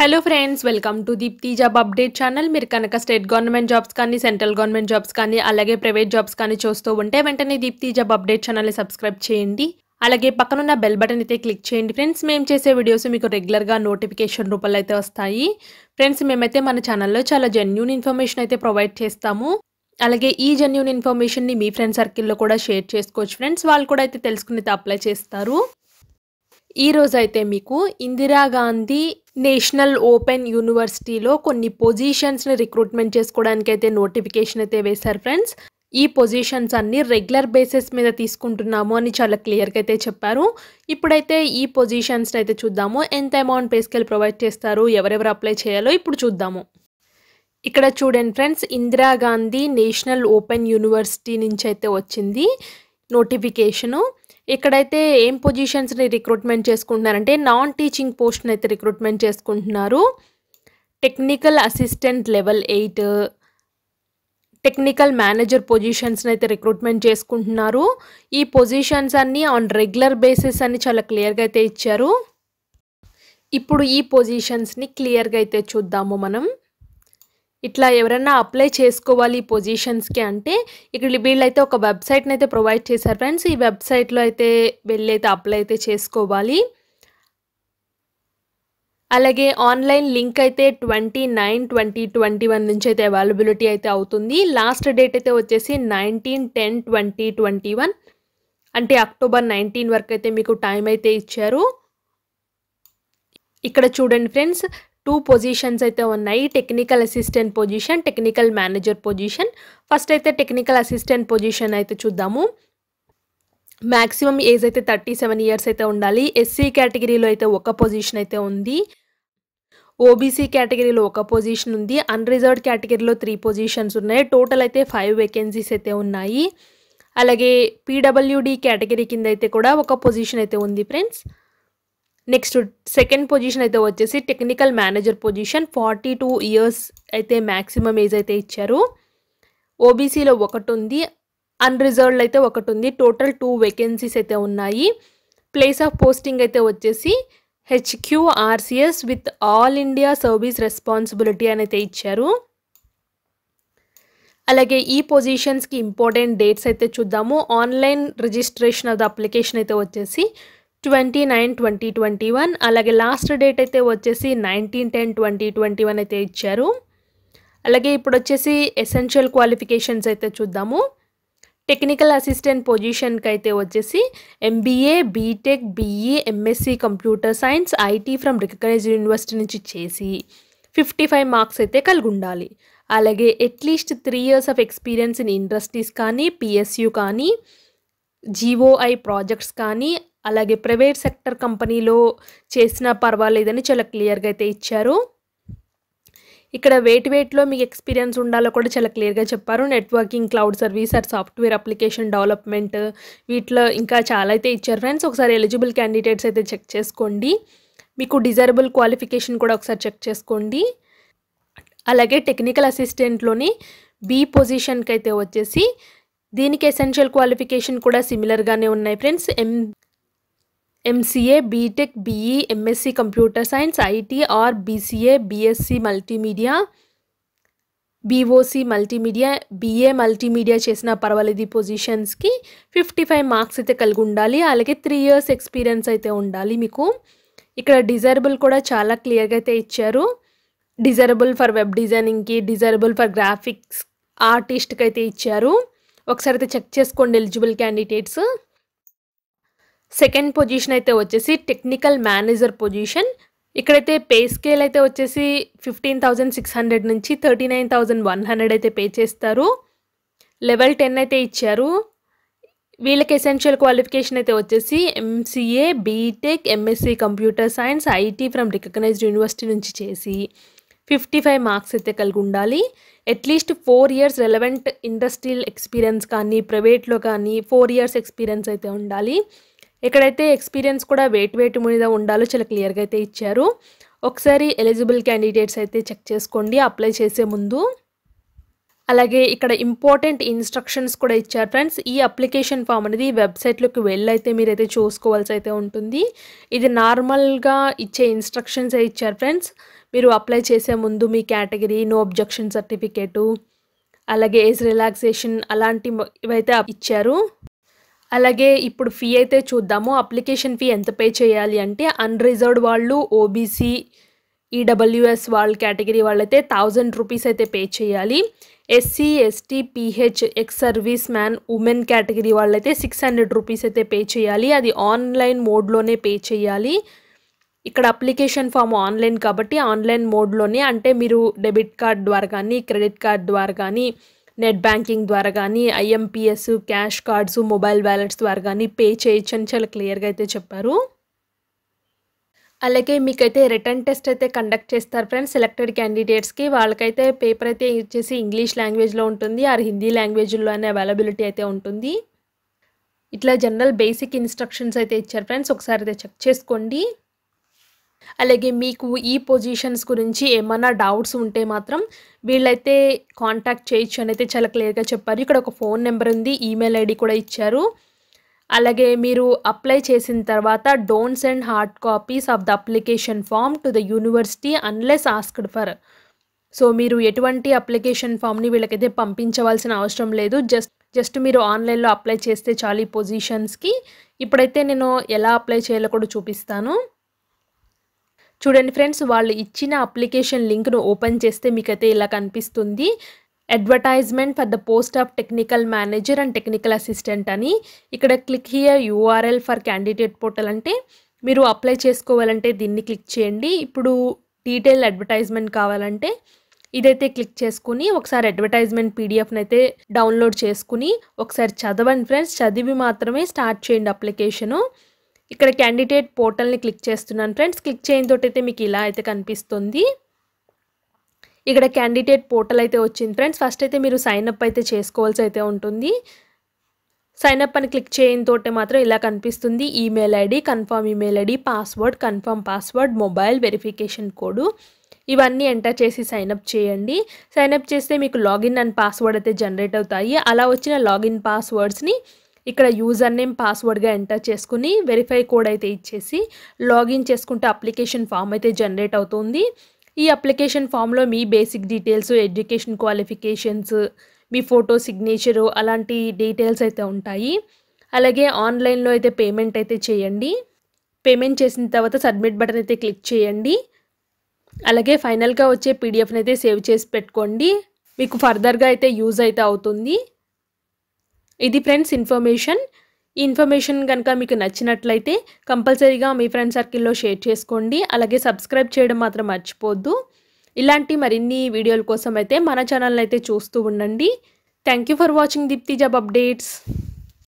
hello friends welcome to Deepti job update channel మీరు కనుక state government jobs కానీ central government jobs కానీ అలాగే ప్రైవేట్ జాబ్స్ కానీ చూస్తూ ఉంటే వెంటనే దీప్తి జాబ్ అప్డేట్ ఛానల్ని సబ్స్క్రైబ్ చేయండి అలాగే పక్కనున్న బెల్ బటన్ అయితే క్లిక్ చేయండి ఫ్రెండ్స్ మేము చేసే వీడియోస్ మీకు రెగ్యులర్గా నోటిఫికేషన్ రూపంలో అయితే వస్తాయి ఫ్రెండ్స్ మేమైతే మన ఛానల్లో చాలా జెన్యున్ ఇన్ఫర్మేషన్ అయితే ప్రొవైడ్ చేస్తాము అలాగే ఈ జెన్యున్ ఇన్ఫర్మేషన్ని మీ ఫ్రెండ్ సర్కిల్లో కూడా షేర్ చేసుకోవచ్చు ఫ్రెండ్స్ వాళ్ళు కూడా అయితే తెలుసుకుని అప్లై చేస్తారు ఈరోజైతే మీకు ఇందిరాగాంధీ నేషనల్ ఓపెన్ యూనివర్సిటీలో కొన్ని పొజిషన్స్ని రిక్రూట్మెంట్ చేసుకోవడానికి అయితే నోటిఫికేషన్ అయితే వేశారు ఫ్రెండ్స్ ఈ పొజిషన్స్ అన్నీ రెగ్యులర్ బేసిస్ మీద తీసుకుంటున్నాము అని చాలా క్లియర్గా అయితే చెప్పారు ఇప్పుడైతే ఈ పొజిషన్స్ని అయితే చూద్దాము ఎంత అమౌంట్ పే ప్రొవైడ్ చేస్తారు ఎవరెవరు అప్లై చేయాలో ఇప్పుడు చూద్దాము ఇక్కడ చూడండి friends Indira Gandhi national open university నుంచి అయితే వచ్చింది నోటిఫికేషను ఇక్కడైతే ఏం పొజిషన్స్ని రిక్రూట్మెంట్ చేసుకుంటున్నారంటే నాన్ టీచింగ్ పోస్ట్ని అయితే రిక్రూట్మెంట్ చేసుకుంటున్నారు technical assistant level eight technical manager పొజిషన్స్ని అయితే రిక్రూట్మెంట్ చేసుకుంటున్నారు ఈ పొజిషన్స్ అన్నీ ఆన్ రెగ్యులర్ బేసిస్ అని చాలా క్లియర్గా అయితే ఇచ్చారు ఇప్పుడు ఈ పొజిషన్స్ని క్లియర్గా అయితే చూద్దాము మనం ఇట్లా ఎవరైనా అప్లై చేసుకోవాలి పొజిషన్స్కి అంటే ఇక్కడ వీళ్ళైతే ఒక వెబ్సైట్ని అయితే ప్రొవైడ్ చేశారు ఫ్రెండ్స్ ఈ వెబ్సైట్లో అయితే వెళ్ళి అయితే అప్లై అయితే చేసుకోవాలి అలాగే ఆన్లైన్ లింక్ అయితే twenty nine twenty twenty one నుంచి అయితే అవైలబిలిటీ అయితే అవుతుంది లాస్ట్ డేట్ అయితే వచ్చేసి nineteen ten twenty twenty one అంటే అక్టోబర్ నైన్టీన్ వరకు అయితే మీకు టైం అయితే ఇచ్చారు ఇక్కడ చూడండి ఫ్రెండ్స్ టూ పొజిషన్స్ అయితే ఉన్నాయి technical assistant position technical manager position first అయితే టెక్నికల్ అసిస్టెంట్ పొజిషన్ అయితే చూద్దాము మ్యాక్సిమం ఏజ్ అయితే థర్టీ సెవెన్ ఇయర్స్ అయితే ఉండాలి ఎస్సీ కేటగిరీలో అయితే ఒక పొజిషన్ అయితే ఉంది ఓబీసీ కేటగిరీలో ఒక పొజిషన్ ఉంది అన్రిజర్వ్డ్ కేటగిరీలో త్రీ పొజిషన్స్ ఉన్నాయి టోటల్ అయితే ఫైవ్ వేకెన్సీస్ అయితే ఉన్నాయి అలాగే పీడబ్ల్యూడి కేటగిరీ కింద అయితే కూడా ఒక పొజిషన్ అయితే ఉంది ఫ్రెండ్స్ నెక్స్ట్ సెకండ్ పొజిషన్ అయితే వచ్చేసి technical manager position forty two years అయితే మ్యాక్సిమం ఏజ్ అయితే ఇచ్చారు ఓబీసీలో ఒకటి ఉంది అన్రిజర్వ్డ్ అయితే ఒకటి ఉంది టోటల్ టూ వేకెన్సీస్ అయితే ఉన్నాయి ప్లేస్ ఆఫ్ పోస్టింగ్ అయితే వచ్చేసి HQ RCS with all India service responsibility అని అయితే ఇచ్చారు అలాగే ఈ పొజిషన్స్కి ఇంపార్టెంట్ డేట్స్ అయితే చూద్దాము online registration of the application అయితే వచ్చేసి twenty nine twenty twenty one అలాగే లాస్ట్ డేట్ అయితే వచ్చేసి nineteen ten twenty twenty one అయితే ఇచ్చారు అలాగే ఇప్పుడు వచ్చేసి ఎసెన్షియల్ క్వాలిఫికేషన్స్ అయితే చూద్దాము టెక్నికల్ అసిస్టెంట్ పొజిషన్కి అయితే వచ్చేసి MBA BTech BE MSc computer science IT from recognise university నుంచి చేసి ఫిఫ్టీ ఫైవ్ మార్క్స్ అయితే కలిగి ఉండాలి అలాగే at least three years of experience in industries కానీ పిఎస్యు కానీ జీఓఐ ప్రాజెక్ట్స్ కానీ అలాగే ప్రైవేట్ సెక్టర్ కంపెనీలో చేసినా పర్వాలేదని చాలా క్లియర్గా అయితే ఇచ్చారు ఇక్కడ వెయిట్ వెయిట్లో మీకు ఎక్స్పీరియన్స్ ఉండాలో కూడా చాలా క్లియర్గా చెప్పారు networking cloud service or software application development వీటిలో ఇంకా చాలా అయితే ఇచ్చారు ఫ్రెండ్స్ ఒకసారి ఎలిజిబుల్ క్యాండిడేట్స్ అయితే చెక్ చేసుకోండి మీకు డిజైరబుల్ క్వాలిఫికేషన్ కూడా ఒకసారి చెక్ చేసుకోండి అలాగే టెక్నికల్ అసిస్టెంట్లోని బి పొజిషన్కి అయితే వచ్చేసి దీనికి ఎసెన్షియల్ క్వాలిఫికేషన్ కూడా సిమిలర్గానే ఉన్నాయి friends M MCA BTech BE MSc computer science IT or BCA BSc multimedia BOC multimedia BA multimedia చేసిన పర్వాలేదు ఈ పొజిషన్స్కి ఫిఫ్టీ ఫైవ్ మార్క్స్ అయితే కలిగి ఉండాలి అలాగే త్రీ ఇయర్స్ ఎక్స్పీరియన్స్ అయితే ఉండాలి మీకు ఇక్కడ డిజైరబుల్ కూడా చాలా క్లియర్గా అయితే ఇచ్చారు డిజైరబుల్ ఫర్ వెబ్ డిజైనింగ్కి డిజైరబుల్ ఫర్ గ్రాఫిక్స్ ఆర్టిస్ట్కి అయితే ఇచ్చారు ఒకసారి అయితే చెక్ చేసుకోండి ఎలిజిబుల్ క్యాండిడేట్స్ సెకండ్ పొజిషన్ అయితే వచ్చేసి టెక్నికల్ మేనేజర్ పొజిషన్ ఇక్కడైతే పే స్కేల్ అయితే వచ్చేసి ఫిఫ్టీన్ థౌజండ్ సిక్స్ హండ్రెడ్ నుంచి thirty nine thousand one hundred అయితే పే చేస్తారు లెవెల్ టెన్ అయితే ఇచ్చారు వీళ్ళకి ఎసెన్షియల్ క్వాలిఫికేషన్ అయితే వచ్చేసి MCA BTech MSc computer science IT from recognised university నుంచి చేసి ఫిఫ్టీ ఫైవ్ మార్క్స్ అయితే కలిగి ఉండాలి at least four years relevant industrial experience కానీ ప్రైవేట్లో కానీ ఫోర్ ఇయర్స్ ఎక్స్పీరియన్స్ అయితే ఉండాలి ఇక్కడైతే ఎక్స్పీరియన్స్ కూడా వెయిట్ వెయిట్ మీద ఉండాలో చాలా క్లియర్గా అయితే ఇచ్చారు ఒకసారి ఎలిజిబుల్ క్యాండిడేట్స్ అయితే చెక్ చేసుకోండి అప్లై చేసే ముందు అలాగే ఇక్కడ ఇంపార్టెంట్ ఇన్స్ట్రక్షన్స్ కూడా ఇచ్చారు ఫ్రెండ్స్ ఈ అప్లికేషన్ ఫామ్ అనేది వెబ్సైట్లోకి వెళ్ళైతే మీరైతే చూసుకోవాల్సి అయితే ఉంటుంది ఇది నార్మల్గా ఇచ్చే ఇన్స్ట్రక్షన్స్ ఇచ్చారు ఫ్రెండ్స్ మీరు అప్లై చేసే ముందు మీ కేటగిరీ నో అబ్జెక్షన్ సర్టిఫికేటు అలాగే ఏజ్ రిలాక్సేషన్ ఇవైతే ఇచ్చారు అలాగే ఇప్పుడు ఫీ అయితే చూద్దాము అప్లికేషన్ ఫీ ఎంత పే చేయాలి అంటే అన్రిజర్వ్డ్ వాళ్ళు ఓబీసీ ఈడబ్ల్యూఎస్ e వాళ్ళ కేటగిరీ వాళ్ళైతే థౌజండ్ రూపీస్ అయితే పే చేయాలి SC ST PH ex service man women category వాళ్ళైతే సిక్స్ హండ్రెడ్ రూపీస్ అయితే పే చేయాలి అది ఆన్లైన్ మోడ్లోనే పే చేయాలి ఇక్కడ అప్లికేషన్ ఫామ్ ఆన్లైన్ కాబట్టి ఆన్లైన్ మోడ్లోనే అంటే మీరు డెబిట్ కార్డ్ ద్వారా కానీ క్రెడిట్ కార్డ్ ద్వారా కానీ నెట్ బ్యాంకింగ్ ద్వారా కానీ IMPS cash cards mobile wallets ద్వారా కానీ పే చేయొచ్చు అని చాలా క్లియర్గా అయితే చెప్పారు అలాగే మీకైతే రిటర్న్ టెస్ట్ అయితే కండక్ట్ చేస్తారు ఫ్రెండ్స్ సెలెక్టెడ్ క్యాండిడేట్స్కి వాళ్ళకైతే పేపర్ అయితే ఇచ్చేసి ఇంగ్లీష్ లాంగ్వేజ్లో ఉంటుంది ఆర్ హిందీ లాంగ్వేజ్లోనే అవైలబిలిటీ అయితే ఉంటుంది ఇట్లా జనరల్ బేసిక్ ఇన్స్ట్రక్షన్స్ అయితే ఇచ్చారు ఫ్రెండ్స్ ఒకసారి అయితే చెక్ చేసుకోండి అలాగే మీకు ఈ పొజిషన్స్ గురించి ఏమైనా డౌట్స్ ఉంటే మాత్రం వీళ్ళైతే కాంటాక్ట్ చేయొచ్చు అని అయితే చాలా క్లియర్గా చెప్పారు ఇక్కడ ఒక ఫోన్ నెంబర్ ఉంది ఈమెయిల్ ఐడి కూడా ఇచ్చారు అలాగే మీరు అప్లై చేసిన తర్వాత don't send hard copies of the application form to the university unless asked for so మీరు ఎటువంటి అప్లికేషన్ ఫామ్ని వీళ్ళకైతే పంపించవలసిన అవసరం లేదు జస్ట్ జస్ట్ మీరు ఆన్లైన్లో అప్లై చేస్తే చాలు ఈ పొజిషన్స్కి ఇప్పుడైతే నేను ఎలా అప్లై చేయాలో కూడా చూపిస్తాను చూడండి ఫ్రెండ్స్ వాళ్ళు ఇచ్చిన అప్లికేషన్ లింక్ను ఓపెన్ చేస్తే మీకైతే ఇలా కనిపిస్తుంది advertisement for the post of technical manager and technical assistant అని ఇక్కడ click here URL for candidate portal అంటే మీరు అప్లై చేసుకోవాలంటే దీన్ని క్లిక్ చేయండి ఇప్పుడు డీటెయిల్ అడ్వర్టైజ్మెంట్ కావాలంటే ఇదైతే క్లిక్ చేసుకుని ఒకసారి అడ్వర్టైజ్మెంట్ పీడిఎఫ్ని అయితే డౌన్లోడ్ చేసుకుని ఒకసారి చదవండి ఫ్రెండ్స్ చదివి మాత్రమే స్టార్ట్ చేయండి అప్లికేషను ఇక్కడ క్యాండిడేట్ పోర్టల్ని క్లిక్ చేస్తున్నాను ఫ్రెండ్స్ క్లిక్ చేయడంతో అయితే మీకు ఇలా అయితే కనిపిస్తుంది ఇక్కడ క్యాండిడేట్ పోర్టల్ అయితే వచ్చింది ఫ్రెండ్స్ ఫస్ట్ అయితే మీరు సైన్అప్ అయితే చేసుకోవాల్సి అయితే ఉంటుంది సైన్అప్ అని క్లిక్ చేయని తోటే మాత్రం ఇలా కనిపిస్తుంది email ID confirm email ID password confirm password mobile verification code ఇవన్నీ ఎంటర్ చేసి సైన్అప్ చేయండి సైన్అప్ చేస్తే మీకు లాగిన్ అండ్ పాస్వర్డ్ అయితే జనరేట్ అవుతాయి అలా వచ్చిన లాగిన్ పాస్వర్డ్స్ని ఇక్కడ యూజర్ నేమ్ పాస్వర్డ్గా ఎంటర్ చేసుకుని వెరిఫై కోడ్ అయితే ఇచ్చేసి లాగిన్ చేసుకుంటే అప్లికేషన్ ఫామ్ అయితే జనరేట్ అవుతుంది ఈ అప్లికేషన్ ఫామ్లో మీ బేసిక్ డీటెయిల్స్ ఎడ్యుకేషన్ క్వాలిఫికేషన్స్ మీ ఫోటో సిగ్నేచరు అలాంటి డీటెయిల్స్ అయితే ఉంటాయి అలాగే ఆన్లైన్లో అయితే పేమెంట్ అయితే చేయండి పేమెంట్ చేసిన తర్వాత సబ్మిట్ బటన్ అయితే క్లిక్ చేయండి అలాగే ఫైనల్గా వచ్చే పీడిఎఫ్ని అయితే సేవ్ చేసి పెట్టుకోండి మీకు ఫర్దర్గా అయితే యూజ్ అయితే అవుతుంది ఇది ఫ్రెండ్స్ ఇన్ఫర్మేషన్ ఈ ఇన్ఫర్మేషన్ కనుక మీకు నచ్చినట్లయితే కంపల్సరీగా మీ ఫ్రెండ్ సర్కిల్లో షేర్ చేసుకోండి అలాగే సబ్స్క్రైబ్ చేయడం మాత్రం మర్చిపోద్దు ఇలాంటి మరిన్ని వీడియోల కోసం అయితే మన ఛానల్ అయితే చూస్తూ ఉండండి thank for watching Deepti job updates